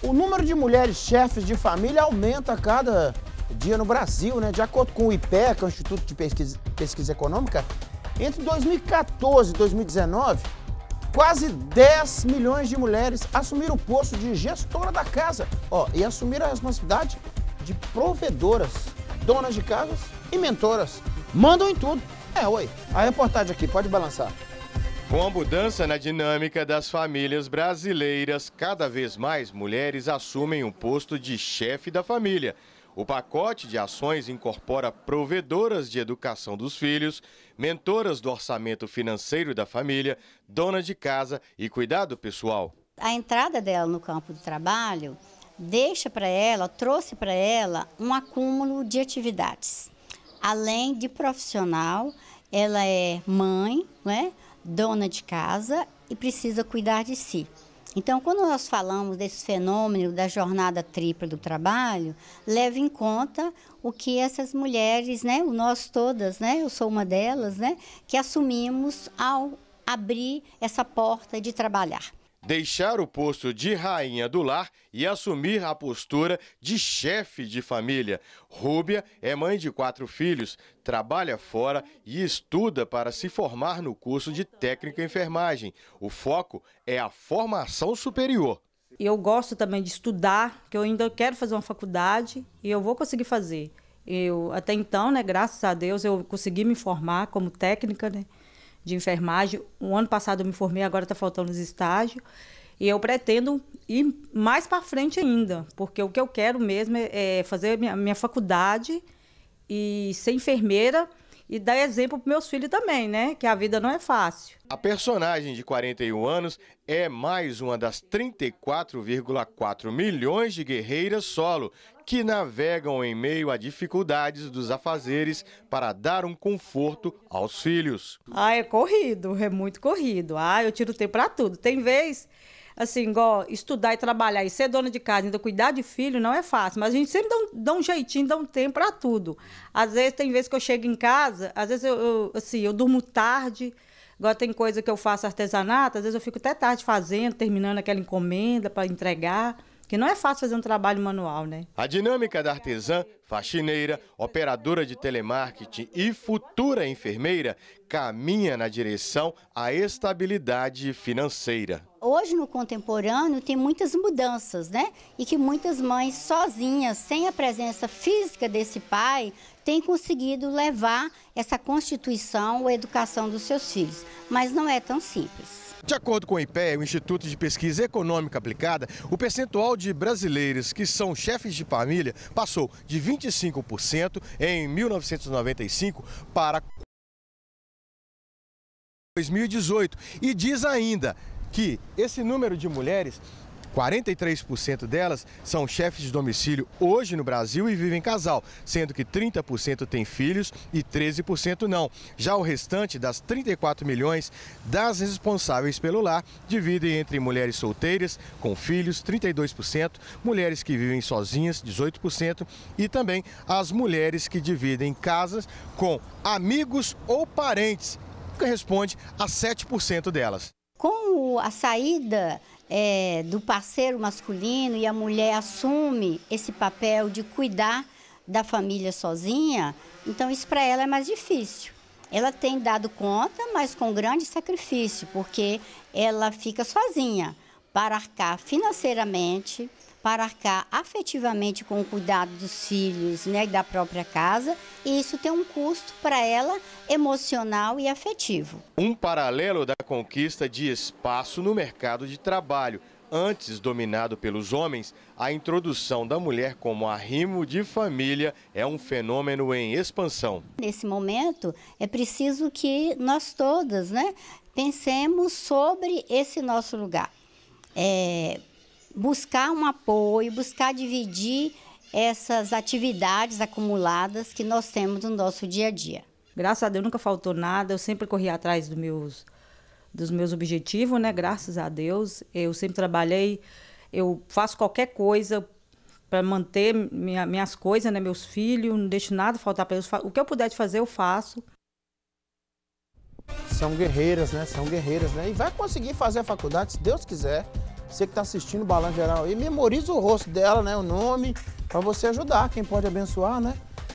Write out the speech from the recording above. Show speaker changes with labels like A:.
A: O número de mulheres chefes de família aumenta a cada dia no Brasil, né? De acordo com o IPEA, que é o Instituto de Pesquisa, Pesquisa Econômica, entre 2014 e 2019, quase 10 milhões de mulheres assumiram o posto de gestora da casa ó, e assumiram a responsabilidade de provedoras, donas de casas e mentoras. Mandam em tudo. É, oi. A reportagem aqui, pode balançar. Com a mudança na dinâmica das famílias brasileiras, cada vez mais mulheres assumem o posto de chefe da família. O pacote de ações incorpora provedoras de educação dos filhos, mentoras do orçamento financeiro da família, dona de casa e cuidado pessoal.
B: A entrada dela no campo de trabalho deixa para ela, trouxe para ela um acúmulo de atividades. Além de profissional, ela é mãe, não é? dona de casa e precisa cuidar de si. Então, quando nós falamos desse fenômeno da jornada tripla do trabalho, leve em conta o que essas mulheres, né, nós todas, né, eu sou uma delas, né, que assumimos ao abrir essa porta de trabalhar
A: deixar o posto de rainha do lar e assumir a postura de chefe de família. Rúbia é mãe de quatro filhos, trabalha fora e estuda para se formar no curso de técnica
C: enfermagem. O foco é a formação superior. Eu gosto também de estudar, que eu ainda quero fazer uma faculdade e eu vou conseguir fazer. Eu até então, né, graças a Deus, eu consegui me formar como técnica, né? de enfermagem. O ano passado eu me formei, agora está faltando os estágios. E eu pretendo ir mais para frente ainda, porque o que eu quero mesmo é, é fazer a minha, minha faculdade e ser enfermeira e dar exemplo para meus filhos também, né? Que a vida não é fácil. A
A: personagem de 41 anos é mais uma das 34,4 milhões de guerreiras solo que navegam em meio a dificuldades dos afazeres para dar um conforto aos filhos.
C: Ah, é corrido, é muito corrido. Ah, eu tiro tempo para tudo. Tem vez assim, igual estudar e trabalhar e ser dona de casa, ainda cuidar de filho, não é fácil. Mas a gente sempre dá um, dá um jeitinho, dá um tempo para tudo. Às vezes, tem vezes que eu chego em casa, às vezes eu, eu assim, eu durmo tarde. Agora tem coisa que eu faço artesanato, às vezes eu fico até tarde fazendo, terminando aquela encomenda para entregar que não é fácil fazer um trabalho manual, né?
A: A dinâmica da artesã, faxineira, operadora de telemarketing e futura enfermeira caminha na direção à estabilidade financeira.
B: Hoje no contemporâneo tem muitas mudanças, né? E que muitas mães sozinhas, sem a presença física desse pai, têm conseguido levar essa constituição ou educação dos seus filhos. Mas não é tão simples.
A: De acordo com o IPE, o Instituto de Pesquisa Econômica Aplicada, o percentual de brasileiros que são chefes de família passou de 25% em 1995 para 2018 e diz ainda que esse número de mulheres 43% delas são chefes de domicílio hoje no Brasil e vivem casal, sendo que 30% têm filhos e 13% não. Já o restante das 34 milhões das responsáveis pelo lar dividem entre mulheres solteiras com filhos, 32%, mulheres que vivem sozinhas, 18%, e também as mulheres que dividem casas com amigos ou parentes, que responde a 7% delas
B: com a saída é, do parceiro masculino e a mulher assume esse papel de cuidar da família sozinha, então isso para ela é mais difícil. Ela tem dado conta, mas com grande sacrifício, porque ela fica sozinha para arcar financeiramente, para arcar afetivamente com o cuidado dos filhos, né, da própria casa, e isso tem um custo para ela emocional e afetivo.
A: Um paralelo da conquista de espaço no mercado de trabalho, antes dominado pelos homens, a introdução da mulher como arrimo de família é um fenômeno em expansão.
B: Nesse momento, é preciso que nós todas, né, pensemos sobre esse nosso lugar. É, buscar um apoio, buscar dividir essas atividades acumuladas que nós temos no nosso dia a dia. Graças a Deus nunca faltou nada, eu sempre corri atrás dos meus,
C: dos meus objetivos, né? Graças a Deus. Eu sempre trabalhei, eu faço qualquer coisa para manter minha, minhas coisas, né? Meus filhos, não deixo nada faltar para eles. O que eu puder fazer, eu faço.
A: São guerreiras, né? São guerreiras, né? E vai conseguir fazer a faculdade, se Deus quiser. Você que está assistindo o Balanço Geral aí, memoriza o rosto dela, né? O nome, para você ajudar quem pode abençoar, né?